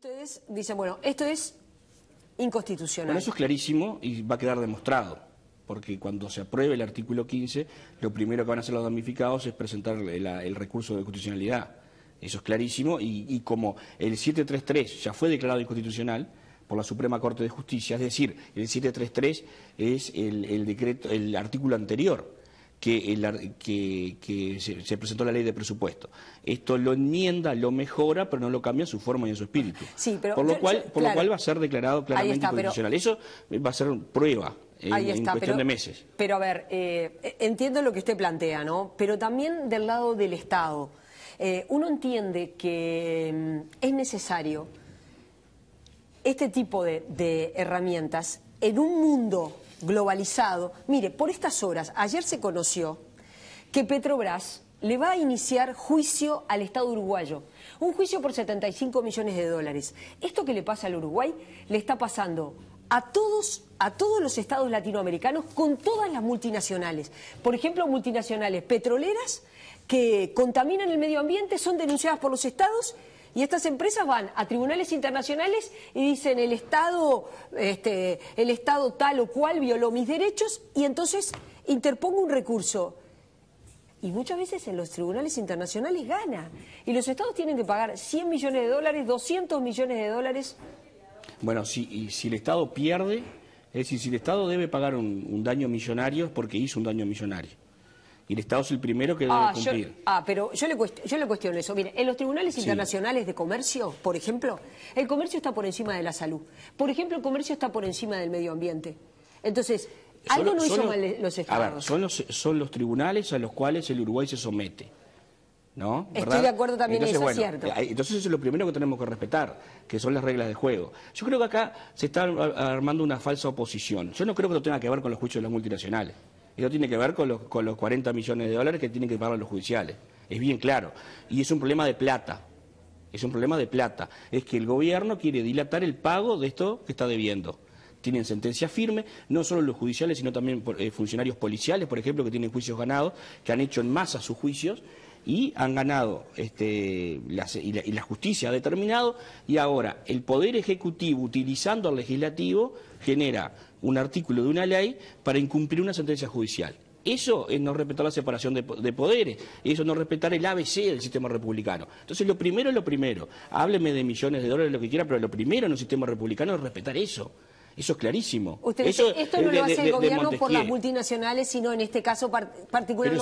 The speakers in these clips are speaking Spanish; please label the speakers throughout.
Speaker 1: Ustedes dicen, bueno, esto es inconstitucional. Bueno, eso es
Speaker 2: clarísimo y va a quedar demostrado, porque cuando se apruebe el artículo 15, lo primero que van a hacer los damnificados es presentar el, recurso de constitucionalidad. Eso es clarísimo y, como el 733 ya fue declarado inconstitucional, por la Suprema Corte de Justicia, es decir, el 733 es el decreto, el artículo anterior que, el, que, se, presentó la ley de presupuesto. Esto lo enmienda, lo mejora, pero no lo cambia en su forma y en su espíritu. pero, por lo, cual, va a ser declarado claramente constitucional. Eso va a ser prueba en, cuestión de meses.
Speaker 1: Pero a ver, eh, entiendo lo que usted plantea, ¿no? Pero también del lado del Estado. Eh, uno entiende que mm, es necesario este tipo de herramientas en un mundo globalizado. Mire, por estas horas, ayer se conoció que Petrobras le va a iniciar juicio al Estado uruguayo. Un juicio por 75 millones de dólares. Esto que le pasa al Uruguay le está pasando a todos, a todos los estados latinoamericanos con todas las multinacionales. Por ejemplo, multinacionales petroleras que contaminan el medio ambiente, son denunciadas por los estados y estas empresas van a tribunales internacionales y dicen el Estado, este, el Estado tal o cual violó mis derechos y entonces interpongo un recurso. Y muchas veces en los tribunales internacionales gana. Y los estados tienen que pagar 100 millones de dólares, 200 millones de dólares.
Speaker 2: Bueno, si, y si el Estado pierde, es decir, si el Estado debe pagar un, un daño millonario es porque hizo un daño millonario. Y el Estado es el primero que debe ah, cumplir.
Speaker 1: ah, pero yo le, yo cuestiono eso. Mire, en los tribunales internacionales de comercio, por ejemplo, el comercio está por encima de la salud. Por ejemplo, el comercio está por encima del medio ambiente. Entonces, algo no hizo los, mal los Estados.
Speaker 2: A ver, son los, tribunales a los cuales el Uruguay se somete. ¿No? Estoy de acuerdo también, entonces, eso es eh, Entonces eso es lo primero que tenemos que respetar, que son las reglas de juego. Yo creo que acá se está armando una falsa oposición. Yo no creo que esto tenga que ver con los juicios de las multinacionales. Eso tiene que ver con los, 40 millones de dólares que tienen que pagar los judiciales. Es bien claro. Y es un problema de plata. Es un problema de plata. Es que el gobierno quiere dilatar el pago de esto que está debiendo. Tienen sentencia firme, no solo los judiciales, sino también eh, funcionarios policiales, por ejemplo, que tienen juicios ganados, que han hecho en masa sus juicios y han ganado, este, y, la, justicia ha determinado, y ahora el Poder Ejecutivo, utilizando al legislativo, genera un artículo de una ley para incumplir una sentencia judicial. Eso es no respetar la separación de, poderes, eso es no respetar el ABC del sistema republicano. Entonces, lo primero es lo primero. Hábleme de millones de dólares, lo que quiera, pero lo primero en un sistema republicano es respetar eso. Eso es clarísimo. esto no lo hace el gobierno por las
Speaker 1: multinacionales, sino en este caso particular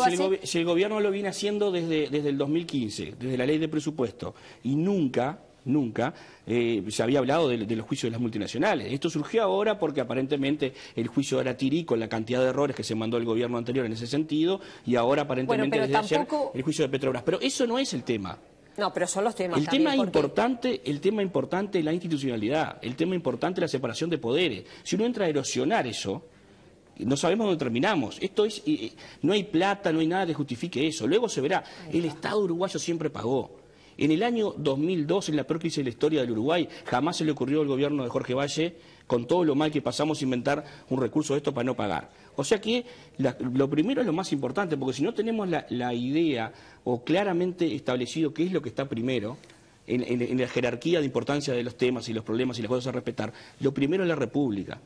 Speaker 2: si, el gobierno lo viene haciendo desde, desde el 2015, desde la ley de presupuesto, y nunca nunca eh, se había hablado de, los juicios de las multinacionales. Esto surgió ahora porque aparentemente el juicio era tirí con la cantidad de errores que se mandó el gobierno anterior en ese sentido y ahora aparentemente desde ayer, el juicio de Petrobras. Pero eso no es el tema.
Speaker 1: No, pero son los temas. El tema
Speaker 2: importante, el tema importante es la institucionalidad, el tema importante es la separación de poderes. Si uno entra a erosionar eso, no sabemos dónde terminamos. Esto es, no hay plata, no hay nada que justifique eso. Luego se verá. El Estado uruguayo siempre pagó. En el año 2002, en la peor de la historia del Uruguay, jamás se le ocurrió al gobierno de Jorge Valle, con todo lo mal que pasamos, inventar un recurso de esto para no pagar. O sea que lo primero es lo más importante, porque si no tenemos la, idea o claramente establecido qué es lo que está primero, en, en, la jerarquía de importancia de los temas y los problemas y las cosas a respetar. Lo primero es la República.